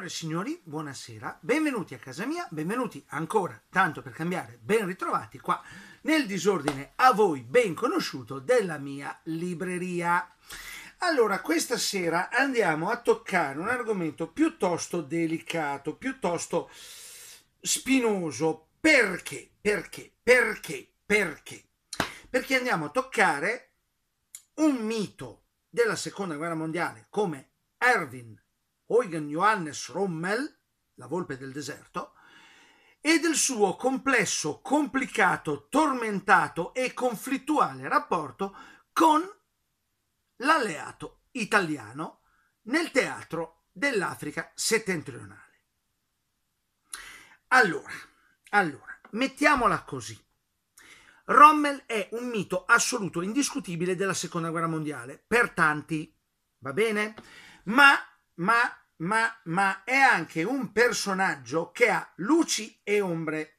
Signore e signori, buonasera, benvenuti a casa mia, benvenuti ancora, tanto per cambiare, ben ritrovati qua nel disordine a voi ben conosciuto della mia libreria. Allora, questa sera andiamo a toccare un argomento piuttosto delicato, piuttosto spinoso. Perché? Perché? Perché? Perché? Perché andiamo a toccare un mito della Seconda Guerra Mondiale come Erwin Eugen Johannes Rommel, la volpe del deserto, e del suo complesso, complicato, tormentato e conflittuale rapporto con l'alleato italiano nel teatro dell'Africa settentrionale. Allora, allora, mettiamola così. Rommel è un mito assoluto, indiscutibile della seconda guerra mondiale, per tanti, va bene? Ma, ma ma, ma è anche un personaggio che ha luci e ombre.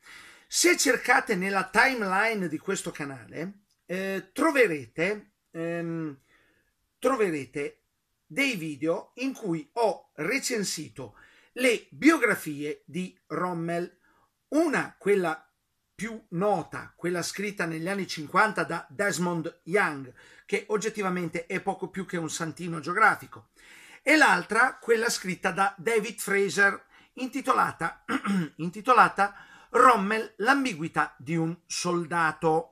Se cercate nella timeline di questo canale, eh, troverete, ehm, troverete dei video in cui ho recensito le biografie di Rommel. Una, quella più nota, quella scritta negli anni 50 da Desmond Young, che oggettivamente è poco più che un santino geografico e l'altra quella scritta da David Fraser intitolata, intitolata Rommel l'ambiguità di un soldato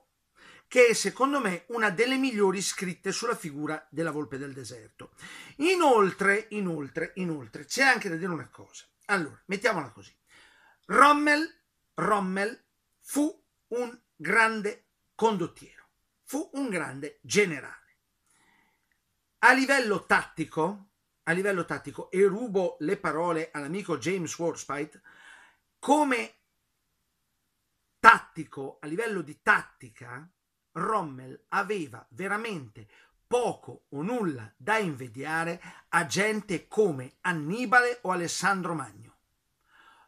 che è secondo me una delle migliori scritte sulla figura della volpe del deserto. Inoltre, inoltre, inoltre, c'è anche da dire una cosa. Allora, mettiamola così. Rommel, Rommel fu un grande condottiero, fu un grande generale. A livello tattico, a livello tattico e rubo le parole all'amico James Warspite, come tattico, a livello di tattica, Rommel aveva veramente poco o nulla da invidiare a gente come Annibale o Alessandro Magno.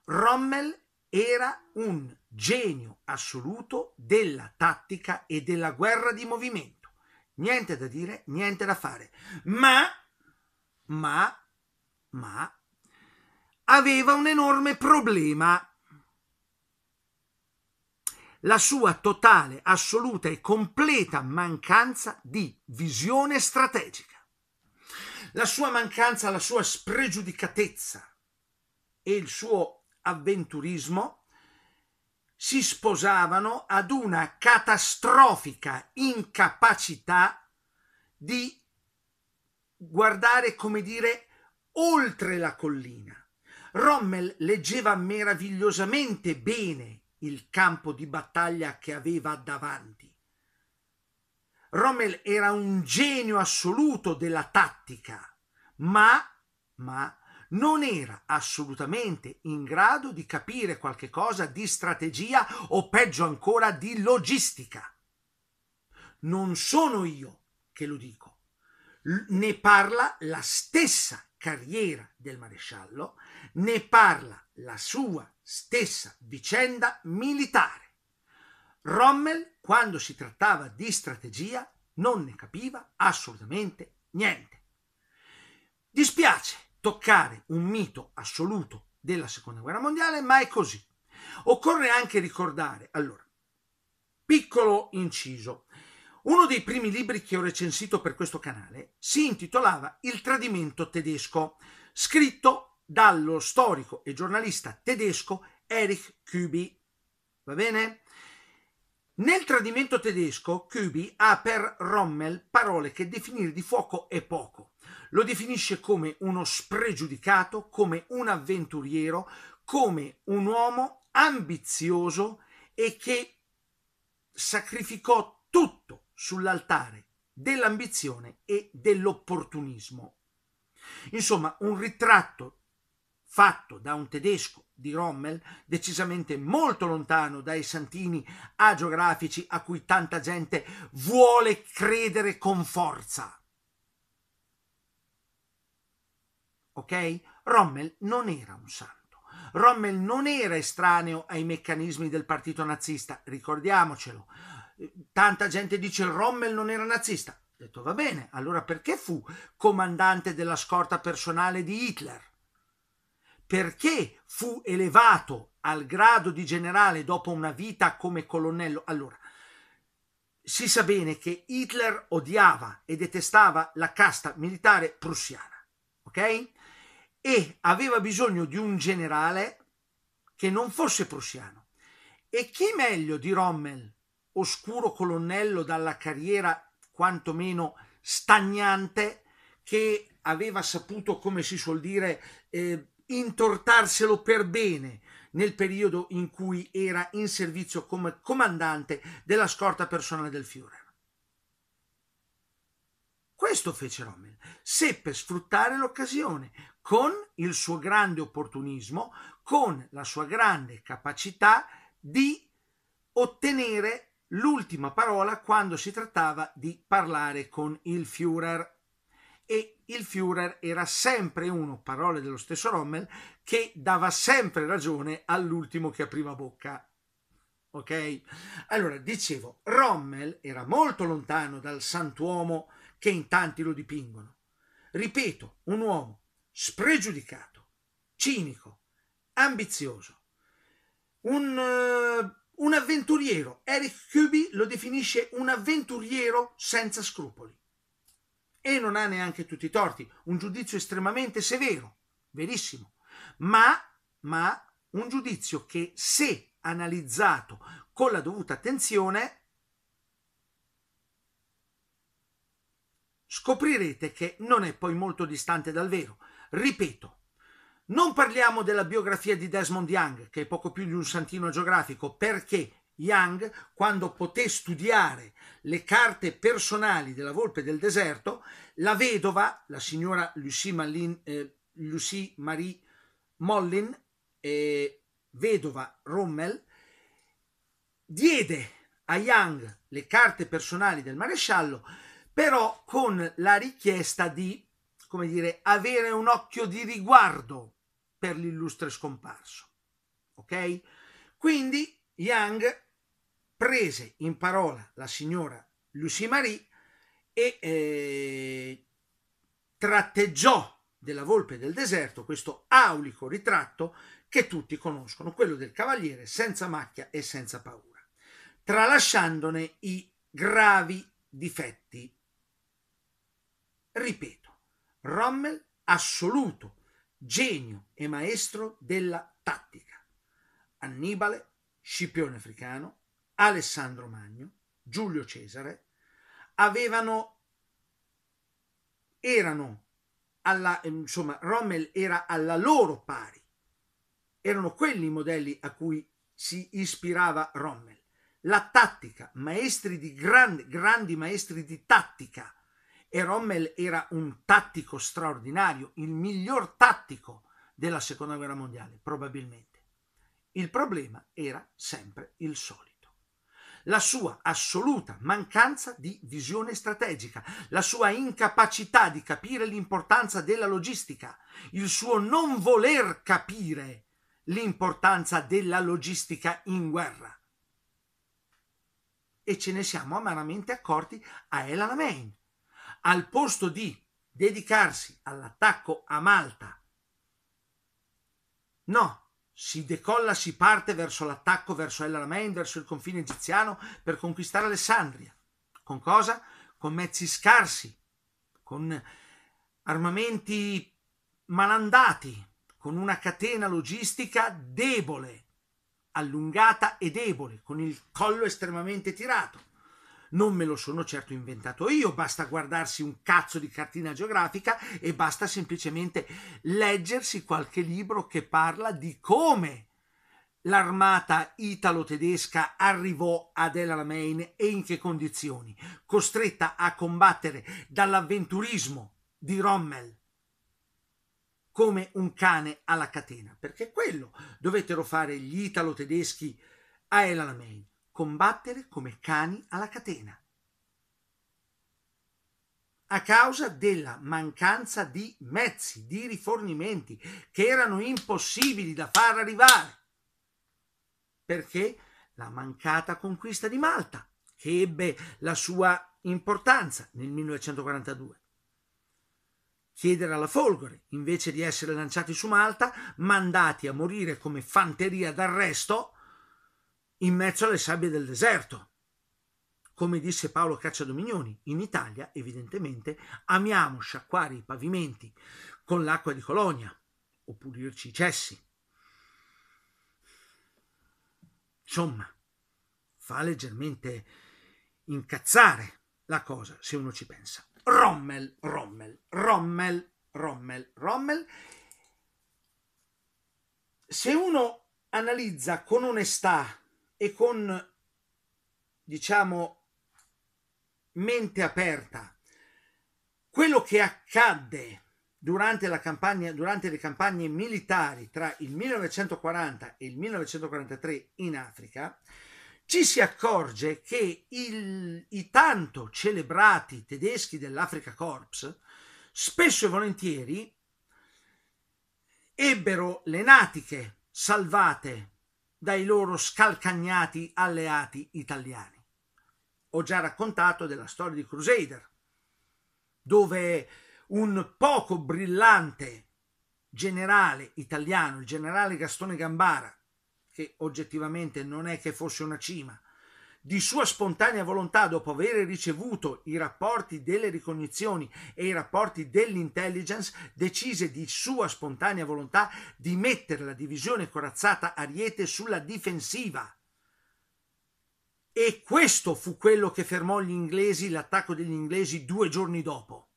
Rommel era un genio assoluto della tattica e della guerra di movimento. Niente da dire, niente da fare. Ma ma, ma, aveva un enorme problema. La sua totale, assoluta e completa mancanza di visione strategica. La sua mancanza, la sua spregiudicatezza e il suo avventurismo si sposavano ad una catastrofica incapacità di guardare, come dire, oltre la collina. Rommel leggeva meravigliosamente bene il campo di battaglia che aveva davanti. Rommel era un genio assoluto della tattica, ma, ma non era assolutamente in grado di capire qualche cosa di strategia o peggio ancora di logistica. Non sono io che lo dico ne parla la stessa carriera del maresciallo, ne parla la sua stessa vicenda militare. Rommel, quando si trattava di strategia, non ne capiva assolutamente niente. Dispiace toccare un mito assoluto della Seconda Guerra Mondiale, ma è così. Occorre anche ricordare, allora, piccolo inciso, uno dei primi libri che ho recensito per questo canale si intitolava Il tradimento tedesco, scritto dallo storico e giornalista tedesco Erich Kubi. Va bene? Nel tradimento tedesco, Kubi ha per Rommel parole che definire di fuoco è poco. Lo definisce come uno spregiudicato, come un avventuriero, come un uomo ambizioso e che sacrificò tutto sull'altare dell'ambizione e dell'opportunismo. Insomma, un ritratto fatto da un tedesco di Rommel, decisamente molto lontano dai santini agiografici a cui tanta gente vuole credere con forza. Ok? Rommel non era un santo. Rommel non era estraneo ai meccanismi del partito nazista, ricordiamocelo. Tanta gente dice Rommel non era nazista. Ho detto va bene, allora perché fu comandante della scorta personale di Hitler? Perché fu elevato al grado di generale dopo una vita come colonnello? Allora, si sa bene che Hitler odiava e detestava la casta militare prussiana, ok? E aveva bisogno di un generale che non fosse prussiano. E chi meglio di Rommel oscuro colonnello dalla carriera quantomeno stagnante che aveva saputo, come si suol dire, eh, intortarselo per bene nel periodo in cui era in servizio come comandante della scorta personale del Führer. Questo fece Rommel, seppe sfruttare l'occasione con il suo grande opportunismo, con la sua grande capacità di ottenere l'ultima parola quando si trattava di parlare con il Führer e il Führer era sempre uno, parole dello stesso Rommel, che dava sempre ragione all'ultimo che apriva bocca. Ok? Allora, dicevo, Rommel era molto lontano dal santuomo che in tanti lo dipingono. Ripeto, un uomo spregiudicato, cinico, ambizioso, un eh, un avventuriero, Eric Cuby lo definisce un avventuriero senza scrupoli. E non ha neanche tutti i torti, un giudizio estremamente severo, verissimo, ma, ma un giudizio che se analizzato con la dovuta attenzione scoprirete che non è poi molto distante dal vero. Ripeto, non parliamo della biografia di Desmond Young, che è poco più di un santino geografico, perché Young, quando poté studiare le carte personali della Volpe del Deserto, la vedova, la signora Lucie, Malin, eh, Lucie Marie Mollin, eh, vedova Rommel, diede a Young le carte personali del maresciallo, però con la richiesta di, come dire, avere un occhio di riguardo per l'illustre scomparso. Ok? Quindi Yang prese in parola la signora Lucie Marie e eh, tratteggiò della volpe del deserto questo aulico ritratto che tutti conoscono, quello del cavaliere senza macchia e senza paura, tralasciandone i gravi difetti. Ripeto, Rommel assoluto genio e maestro della tattica. Annibale, Scipione Africano, Alessandro Magno, Giulio Cesare, avevano, erano alla, insomma, Rommel era alla loro pari. Erano quelli i modelli a cui si ispirava Rommel. La tattica, maestri di grande, grandi maestri di tattica, e Rommel era un tattico straordinario, il miglior tattico della seconda guerra mondiale, probabilmente. Il problema era sempre il solito. La sua assoluta mancanza di visione strategica, la sua incapacità di capire l'importanza della logistica, il suo non voler capire l'importanza della logistica in guerra. E ce ne siamo amaramente accorti a El Alamein, al posto di dedicarsi all'attacco a Malta. No, si decolla, si parte verso l'attacco verso El Alamein, verso il confine egiziano per conquistare Alessandria. Con cosa? Con mezzi scarsi, con armamenti malandati, con una catena logistica debole, allungata e debole, con il collo estremamente tirato. Non me lo sono certo inventato io, basta guardarsi un cazzo di cartina geografica e basta semplicemente leggersi qualche libro che parla di come l'armata italo-tedesca arrivò ad El Alamein e in che condizioni, costretta a combattere dall'avventurismo di Rommel come un cane alla catena, perché quello dovettero fare gli italo-tedeschi a El Alamein combattere come cani alla catena a causa della mancanza di mezzi, di rifornimenti che erano impossibili da far arrivare. Perché la mancata conquista di Malta, che ebbe la sua importanza nel 1942. Chiedere alla Folgore, invece di essere lanciati su Malta, mandati a morire come fanteria d'arresto in mezzo alle sabbie del deserto. Come disse Paolo Cacciadominioni, in Italia evidentemente amiamo sciacquare i pavimenti con l'acqua di colonia o pulirci i cessi. Insomma, fa leggermente incazzare la cosa se uno ci pensa. Rommel, Rommel, Rommel, Rommel, Rommel. Se uno analizza con onestà e con, diciamo, mente aperta. Quello che accadde durante, la campagna, durante le campagne militari tra il 1940 e il 1943 in Africa, ci si accorge che il, i tanto celebrati tedeschi dell'Africa Corps spesso e volentieri ebbero le natiche salvate dai loro scalcagnati alleati italiani. Ho già raccontato della storia di Crusader, dove un poco brillante generale italiano, il generale Gastone Gambara, che oggettivamente non è che fosse una cima, di sua spontanea volontà, dopo aver ricevuto i rapporti delle ricognizioni e i rapporti dell'intelligence, decise di sua spontanea volontà di mettere la divisione corazzata Ariete sulla difensiva. E questo fu quello che fermò gli inglesi, l'attacco degli inglesi due giorni dopo.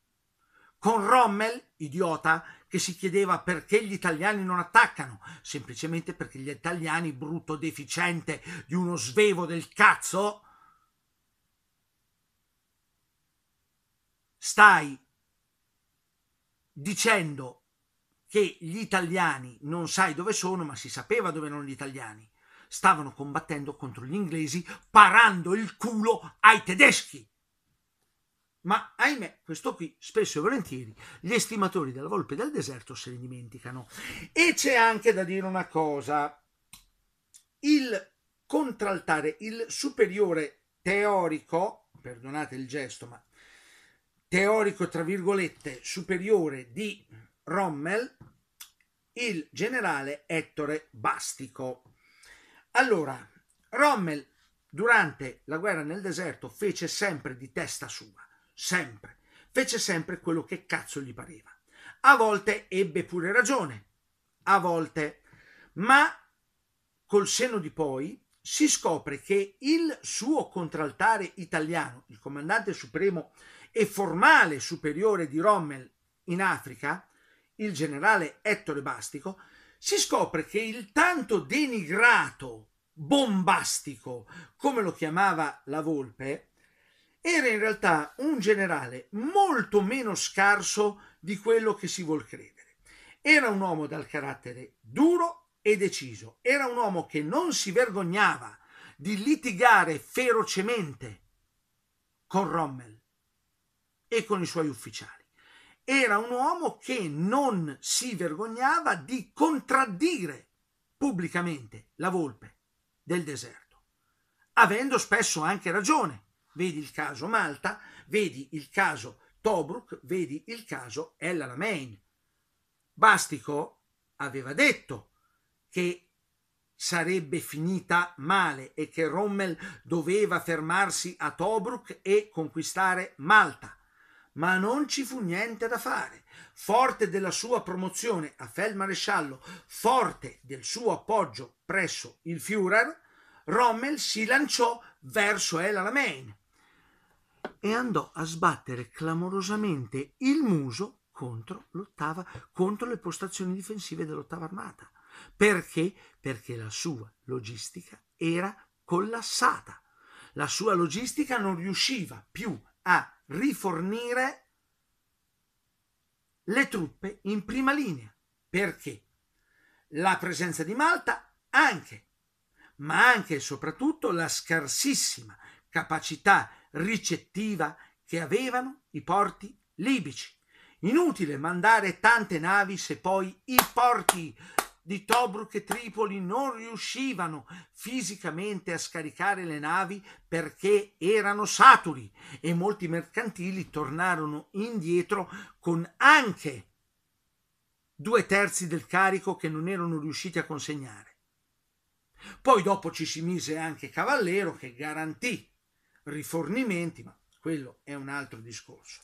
Con Rommel, idiota, che si chiedeva perché gli italiani non attaccano, semplicemente perché gli italiani, brutto deficiente di uno svevo del cazzo, stai dicendo che gli italiani non sai dove sono, ma si sapeva dove erano gli italiani. Stavano combattendo contro gli inglesi, parando il culo ai tedeschi. Ma ahimè, questo qui spesso e volentieri gli estimatori della volpe del deserto se ne dimenticano. E c'è anche da dire una cosa. Il contraltare, il superiore teorico, perdonate il gesto, ma teorico tra virgolette superiore di Rommel, il generale Ettore Bastico. Allora, Rommel durante la guerra nel deserto fece sempre di testa sua sempre. Fece sempre quello che cazzo gli pareva. A volte ebbe pure ragione, a volte, ma col senno di poi si scopre che il suo contraltare italiano, il comandante supremo e formale superiore di Rommel in Africa, il generale Ettore Bastico, si scopre che il tanto denigrato bombastico, come lo chiamava la Volpe, era in realtà un generale molto meno scarso di quello che si vuol credere. Era un uomo dal carattere duro e deciso, era un uomo che non si vergognava di litigare ferocemente con Rommel e con i suoi ufficiali. Era un uomo che non si vergognava di contraddire pubblicamente la volpe del deserto, avendo spesso anche ragione vedi il caso Malta, vedi il caso Tobruk, vedi il caso El Alamein. Bastico aveva detto che sarebbe finita male e che Rommel doveva fermarsi a Tobruk e conquistare Malta. Ma non ci fu niente da fare. Forte della sua promozione a Feldmaresciallo, forte del suo appoggio presso il Führer, Rommel si lanciò verso El Alamein e andò a sbattere clamorosamente il muso contro l'ottava, contro le postazioni difensive dell'ottava armata. Perché? Perché la sua logistica era collassata. La sua logistica non riusciva più a rifornire le truppe in prima linea. Perché? La presenza di Malta anche, ma anche e soprattutto la scarsissima capacità ricettiva che avevano i porti libici. Inutile mandare tante navi se poi i porti di Tobruk e Tripoli non riuscivano fisicamente a scaricare le navi perché erano saturi e molti mercantili tornarono indietro con anche due terzi del carico che non erano riusciti a consegnare. Poi dopo ci si mise anche Cavallero che garantì rifornimenti, ma quello è un altro discorso.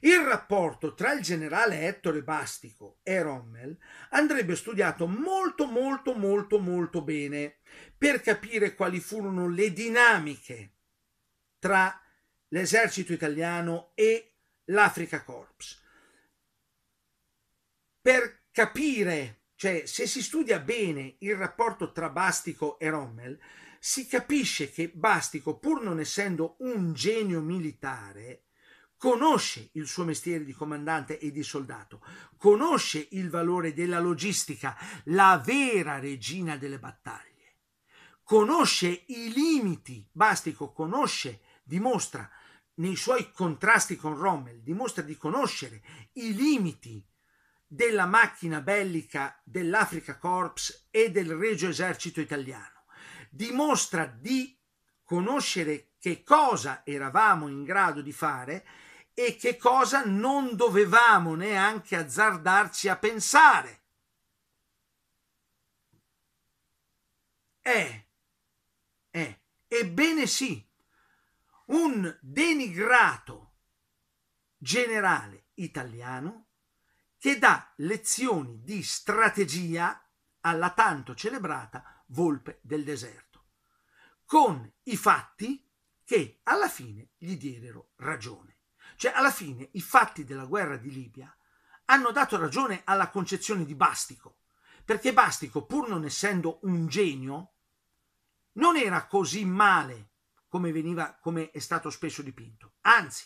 Il rapporto tra il generale Ettore Bastico e Rommel andrebbe studiato molto molto molto molto bene per capire quali furono le dinamiche tra l'esercito italiano e l'Africa Corps. Per capire, cioè se si studia bene il rapporto tra Bastico e Rommel, si capisce che Bastico, pur non essendo un genio militare, conosce il suo mestiere di comandante e di soldato, conosce il valore della logistica, la vera regina delle battaglie, conosce i limiti, Bastico conosce, dimostra nei suoi contrasti con Rommel, dimostra di conoscere i limiti della macchina bellica dell'Africa Corps e del Regio Esercito italiano dimostra di conoscere che cosa eravamo in grado di fare e che cosa non dovevamo neanche azzardarci a pensare. È, è, ebbene sì, un denigrato generale italiano che dà lezioni di strategia alla tanto celebrata volpe del deserto, con i fatti che alla fine gli diedero ragione. Cioè alla fine i fatti della guerra di Libia hanno dato ragione alla concezione di Bastico, perché Bastico, pur non essendo un genio, non era così male come, veniva, come è stato spesso dipinto. Anzi,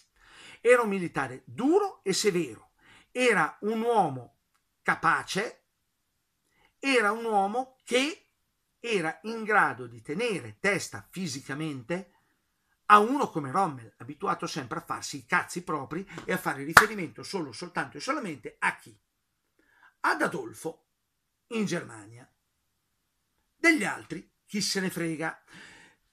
era un militare duro e severo, era un uomo capace, era un uomo che era in grado di tenere testa fisicamente a uno come Rommel, abituato sempre a farsi i cazzi propri e a fare riferimento solo, soltanto e solamente a chi? Ad Adolfo, in Germania. Degli altri, chi se ne frega.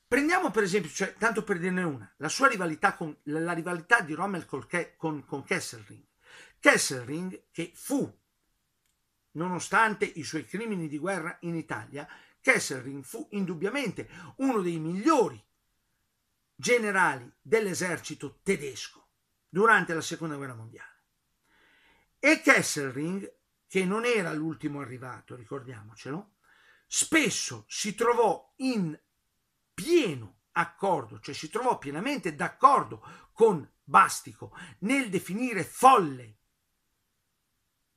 Prendiamo per esempio, cioè, tanto per dirne una, la sua rivalità con, la, rivalità di Rommel col, con, con Kesselring. Kesselring, che fu, nonostante i suoi crimini di guerra in Italia, Kesselring fu indubbiamente uno dei migliori generali dell'esercito tedesco durante la seconda guerra mondiale. E Kesselring, che non era l'ultimo arrivato, ricordiamocelo, spesso si trovò in pieno accordo, cioè si trovò pienamente d'accordo con Bastico nel definire folle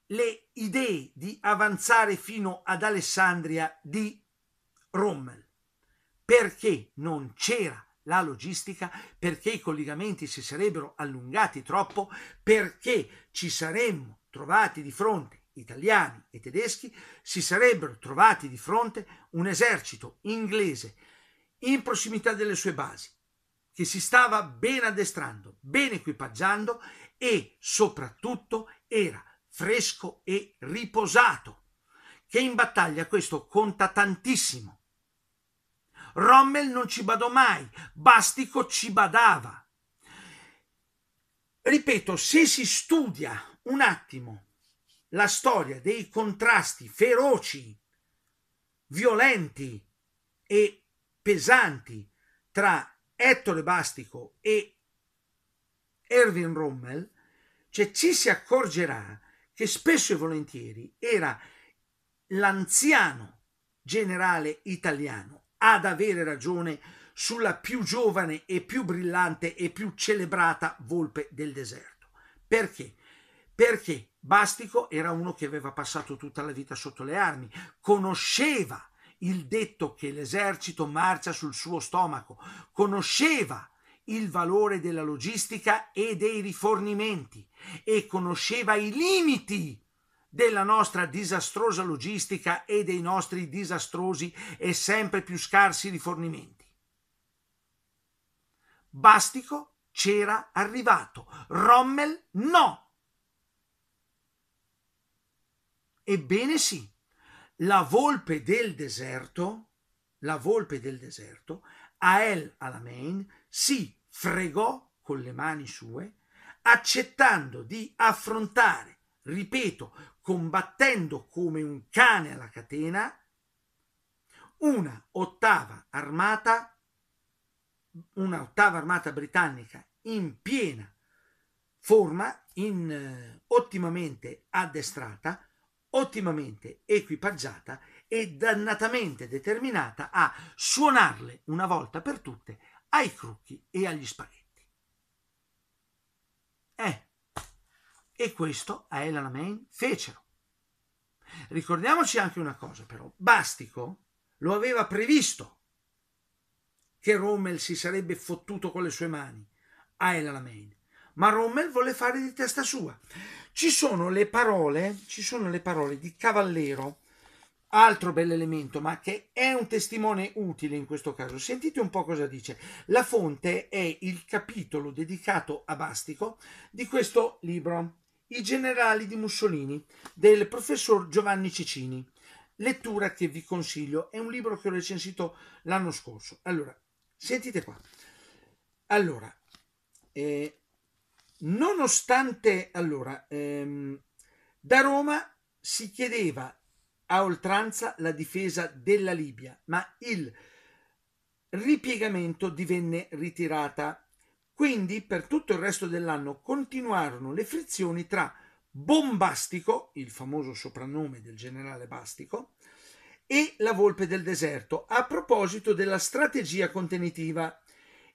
le idee di avanzare fino ad Alessandria di Rommel. Perché non c'era la logistica, perché i collegamenti si sarebbero allungati troppo, perché ci saremmo trovati di fronte italiani e tedeschi, si sarebbero trovati di fronte un esercito inglese in prossimità delle sue basi, che si stava ben addestrando, ben equipaggiando e soprattutto era fresco e riposato, che in battaglia questo conta tantissimo. Rommel non ci badò mai, Bastico ci badava. Ripeto, se si studia un attimo la storia dei contrasti feroci, violenti e pesanti tra Ettore Bastico e Erwin Rommel, cioè ci si accorgerà che spesso e volentieri era l'anziano generale italiano ad avere ragione sulla più giovane e più brillante e più celebrata volpe del deserto. Perché? Perché Bastico era uno che aveva passato tutta la vita sotto le armi, conosceva il detto che l'esercito marcia sul suo stomaco, conosceva il valore della logistica e dei rifornimenti e conosceva i limiti della nostra disastrosa logistica e dei nostri disastrosi e sempre più scarsi rifornimenti. Bastico c'era arrivato, Rommel no. Ebbene sì, la volpe del deserto, la volpe del deserto, a El Alamein si fregò con le mani sue, accettando di affrontare, ripeto, combattendo come un cane alla catena una ottava armata, una ottava armata britannica in piena forma, in, eh, ottimamente addestrata, ottimamente equipaggiata e dannatamente determinata a suonarle una volta per tutte ai crocchi e agli spaghetti. Eh, e questo a Elana Main fecero. Ricordiamoci anche una cosa però, Bastico lo aveva previsto che Rommel si sarebbe fottuto con le sue mani a Elana Main, ma Rommel volle fare di testa sua. Ci sono le parole, ci sono le parole di Cavallero, altro bell'elemento, ma che è un testimone utile in questo caso. Sentite un po' cosa dice. La fonte è il capitolo dedicato a Bastico di questo libro, i generali di Mussolini del professor Giovanni Cicini. Lettura che vi consiglio, è un libro che ho recensito l'anno scorso. Allora, sentite qua. Allora, eh, nonostante, allora, ehm, da Roma si chiedeva a oltranza la difesa della Libia, ma il ripiegamento divenne ritirata quindi per tutto il resto dell'anno continuarono le frizioni tra Bombastico, il famoso soprannome del generale Bastico, e la volpe del deserto a proposito della strategia contenitiva.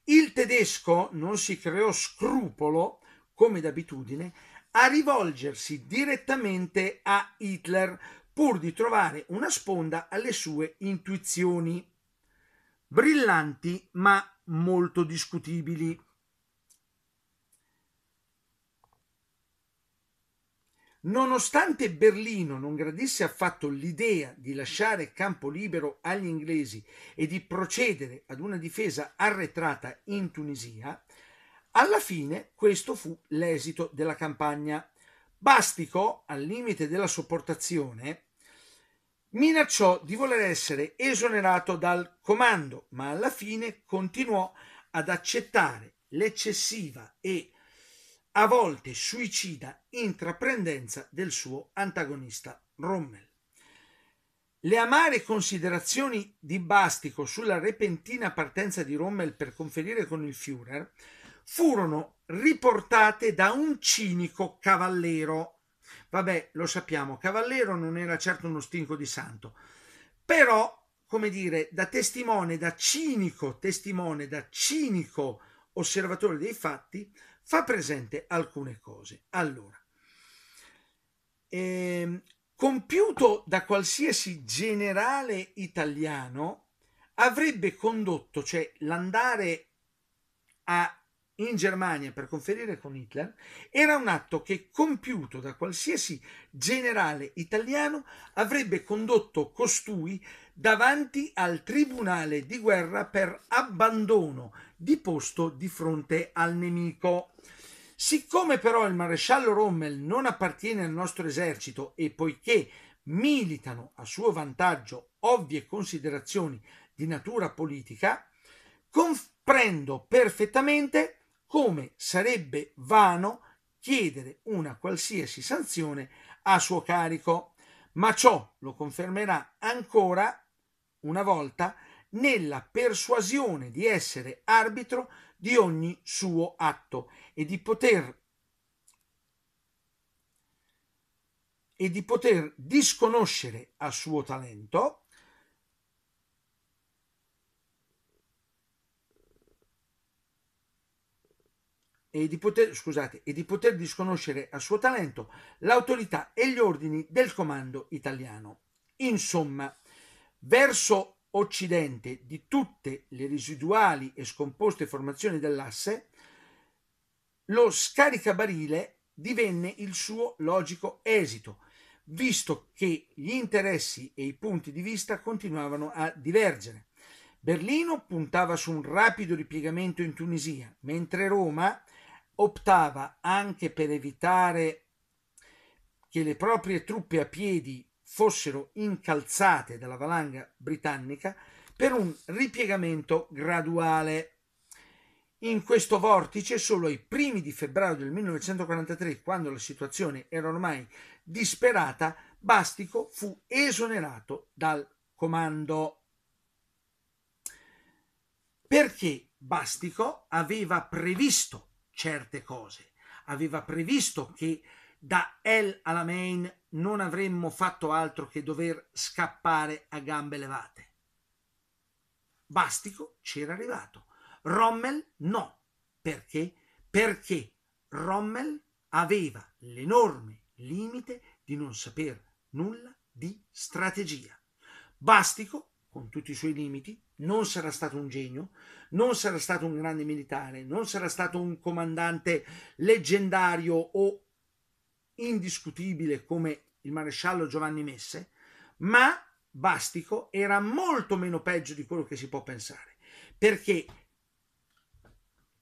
Il tedesco non si creò scrupolo, come d'abitudine, a rivolgersi direttamente a Hitler pur di trovare una sponda alle sue intuizioni, brillanti ma molto discutibili. Nonostante Berlino non gradisse affatto l'idea di lasciare campo libero agli inglesi e di procedere ad una difesa arretrata in Tunisia, alla fine questo fu l'esito della campagna. Bastico, al limite della sopportazione, minacciò di voler essere esonerato dal comando, ma alla fine continuò ad accettare l'eccessiva e a volte suicida intraprendenza del suo antagonista Rommel. Le amare considerazioni di Bastico sulla repentina partenza di Rommel per conferire con il Führer furono riportate da un cinico cavallero. Vabbè, lo sappiamo, cavallero non era certo uno stinco di santo, però, come dire, da testimone, da cinico testimone, da cinico osservatore dei fatti, fa presente alcune cose. Allora, ehm, compiuto da qualsiasi generale italiano, avrebbe condotto, cioè l'andare a, in Germania per conferire con Hitler, era un atto che compiuto da qualsiasi generale italiano avrebbe condotto costui davanti al tribunale di guerra per abbandono di posto di fronte al nemico. Siccome però il maresciallo Rommel non appartiene al nostro esercito e poiché militano a suo vantaggio ovvie considerazioni di natura politica, comprendo perfettamente come sarebbe vano chiedere una qualsiasi sanzione a suo carico, ma ciò lo confermerà ancora una volta nella persuasione di essere arbitro di ogni suo atto e di poter e di poter disconoscere a suo talento e di poter, scusate, e di poter disconoscere a suo talento l'autorità e gli ordini del comando italiano. Insomma, verso occidente di tutte le residuali e scomposte formazioni dell'asse, lo scaricabarile divenne il suo logico esito, visto che gli interessi e i punti di vista continuavano a divergere. Berlino puntava su un rapido ripiegamento in Tunisia, mentre Roma optava anche per evitare che le proprie truppe a piedi fossero incalzate dalla valanga britannica per un ripiegamento graduale. In questo vortice, solo ai primi di febbraio del 1943, quando la situazione era ormai disperata, Bastico fu esonerato dal comando. Perché Bastico aveva previsto certe cose, aveva previsto che da El Alamein non avremmo fatto altro che dover scappare a gambe levate. Bastico c'era arrivato, Rommel no. Perché? Perché Rommel aveva l'enorme limite di non saper nulla di strategia. Bastico, con tutti i suoi limiti, non sarà stato un genio, non sarà stato un grande militare, non sarà stato un comandante leggendario o indiscutibile come il maresciallo Giovanni Messe, ma Bastico era molto meno peggio di quello che si può pensare, perché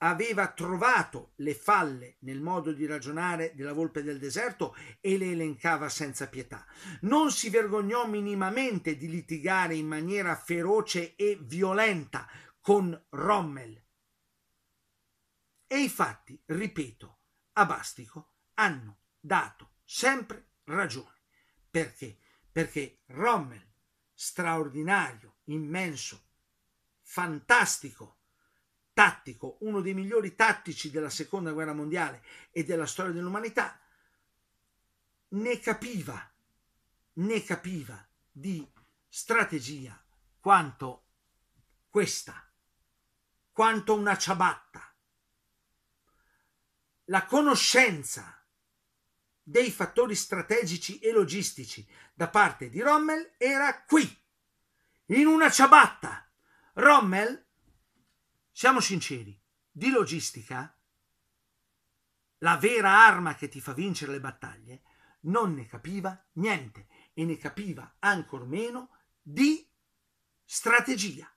aveva trovato le falle nel modo di ragionare della volpe del deserto e le elencava senza pietà. Non si vergognò minimamente di litigare in maniera feroce e violenta con Rommel. E i fatti, ripeto, a Bastico hanno dato sempre ragione. Perché? Perché Rommel, straordinario, immenso, fantastico, tattico, uno dei migliori tattici della seconda guerra mondiale e della storia dell'umanità, ne capiva, ne capiva di strategia quanto questa, quanto una ciabatta. La conoscenza dei fattori strategici e logistici da parte di Rommel era qui, in una ciabatta. Rommel, siamo sinceri, di logistica, la vera arma che ti fa vincere le battaglie, non ne capiva niente e ne capiva ancor meno di strategia.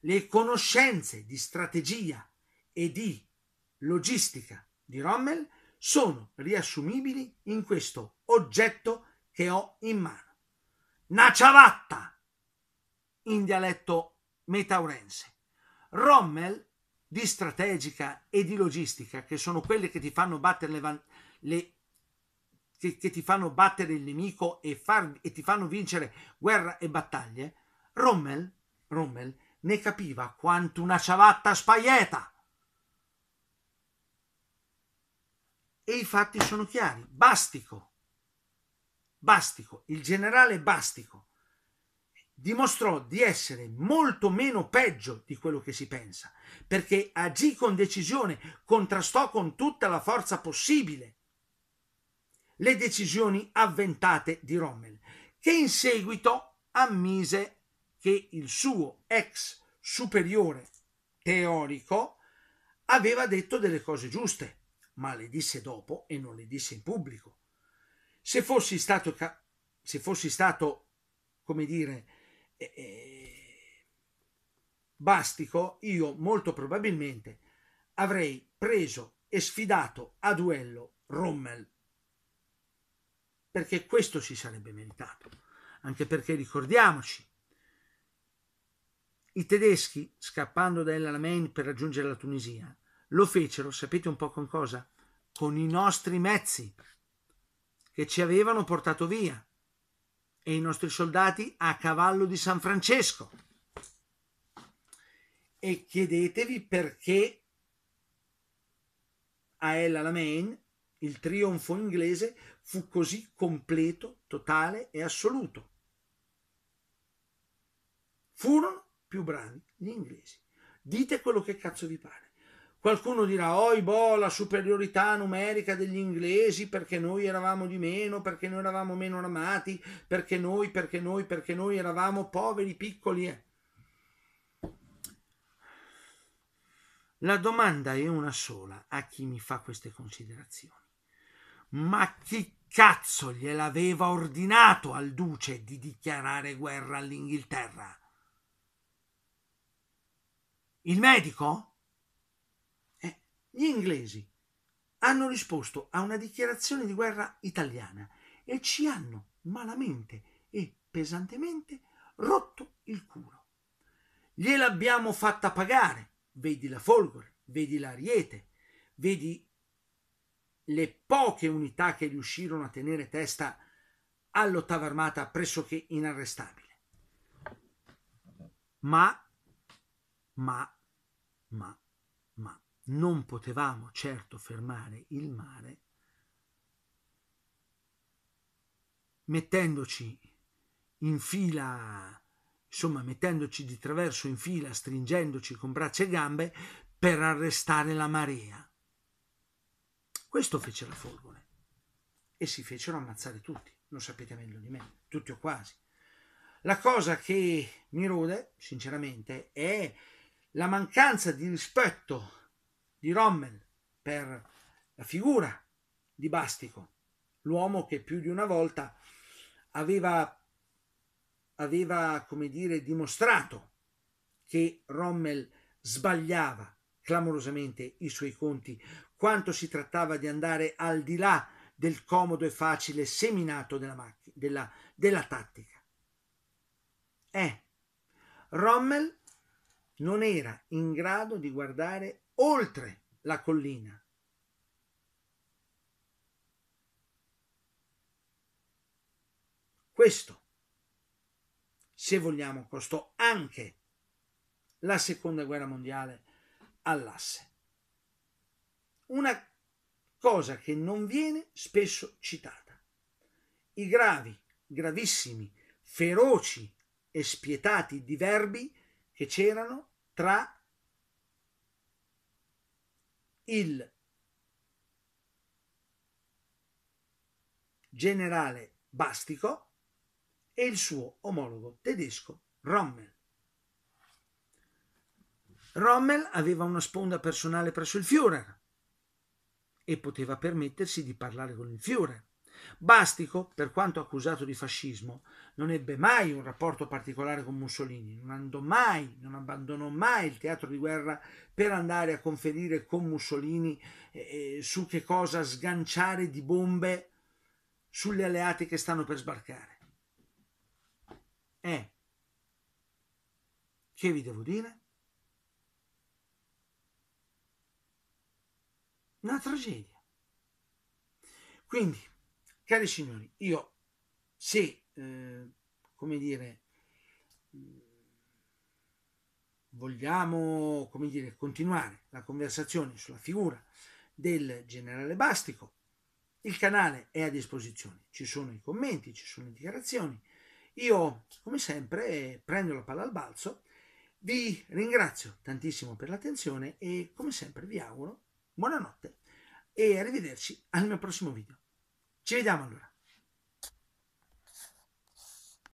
Le conoscenze di strategia e di logistica di Rommel sono riassumibili in questo oggetto che ho in mano. Una Naciavatta in dialetto metaurense. Rommel di strategica e di logistica, che sono quelle che ti fanno battere le, van- le che, che, ti fanno battere il nemico e, far, e ti fanno vincere guerra e battaglie, Rommel, Rommel ne capiva quanto una ciabatta spaieta. E i fatti sono chiari. Bastico, Bastico, il generale Bastico, dimostrò di essere molto meno peggio di quello che si pensa, perché agì con decisione, contrastò con tutta la forza possibile le decisioni avventate di Rommel, che in seguito ammise che il suo ex superiore teorico aveva detto delle cose giuste ma le disse dopo e non le disse in pubblico. Se fossi stato, se fossi stato come dire, eh, eh, bastico, io molto probabilmente avrei preso e sfidato a duello Rommel, perché questo si sarebbe meritato, anche perché ricordiamoci, i tedeschi, scappando da El Alamein per raggiungere la Tunisia, lo fecero, sapete un po' con cosa? Con i nostri mezzi che ci avevano portato via e i nostri soldati a cavallo di San Francesco. E chiedetevi perché a El Alamein il trionfo inglese fu così completo, totale e assoluto. Furono più bravi gli inglesi. Dite quello che cazzo vi pare. Qualcuno dirà, oh, boh, la superiorità numerica degli inglesi perché noi eravamo di meno, perché noi eravamo meno armati, perché noi, perché noi, perché noi eravamo poveri, piccoli. Eh. La domanda è una sola a chi mi fa queste considerazioni. Ma chi cazzo gliel'aveva ordinato al duce di dichiarare guerra all'Inghilterra? Il medico? Gli inglesi hanno risposto a una dichiarazione di guerra italiana e ci hanno malamente e pesantemente rotto il culo. Gliel'abbiamo fatta pagare, vedi la Folgore, vedi l'Ariete, vedi le poche unità che riuscirono a tenere testa all'ottava armata pressoché inarrestabile. Ma, ma, ma, non potevamo certo fermare il mare, mettendoci in fila, insomma mettendoci di traverso in fila, stringendoci con braccia e gambe per arrestare la marea. Questo fece la Folgore e si fecero ammazzare tutti, lo sapete meglio di me, tutti o quasi. La cosa che mi rode, sinceramente, è la mancanza di rispetto di Rommel, per la figura di Bastico, l'uomo che più di una volta aveva, aveva come dire, dimostrato che Rommel sbagliava clamorosamente i suoi conti, quanto si trattava di andare al di là del comodo e facile seminato della, macch- della, della tattica. Eh, Rommel non era in grado di guardare oltre la collina. Questo, se vogliamo, costò anche la seconda guerra mondiale all'asse. Una cosa che non viene spesso citata. I gravi, gravissimi, feroci e spietati diverbi che c'erano tra il generale Bastico e il suo omologo tedesco Rommel. Rommel aveva una sponda personale presso il Führer e poteva permettersi di parlare con il Führer. Bastico, per quanto accusato di fascismo, non ebbe mai un rapporto particolare con Mussolini, non andò mai, non abbandonò mai il teatro di guerra per andare a conferire con Mussolini eh, eh su che cosa sganciare di bombe sulle alleate che stanno per sbarcare. Eh, che vi devo dire? Una tragedia. Quindi, Cari signori, io se, eh, come dire, mm, vogliamo come dire, continuare la conversazione sulla figura del generale Bastico, il canale è a disposizione, ci sono i commenti, ci sono le dichiarazioni. Io, come sempre, prendo la palla al balzo, vi ringrazio tantissimo per l'attenzione e, come sempre, vi auguro buonanotte e arrivederci al mio prossimo video. Jada Malura.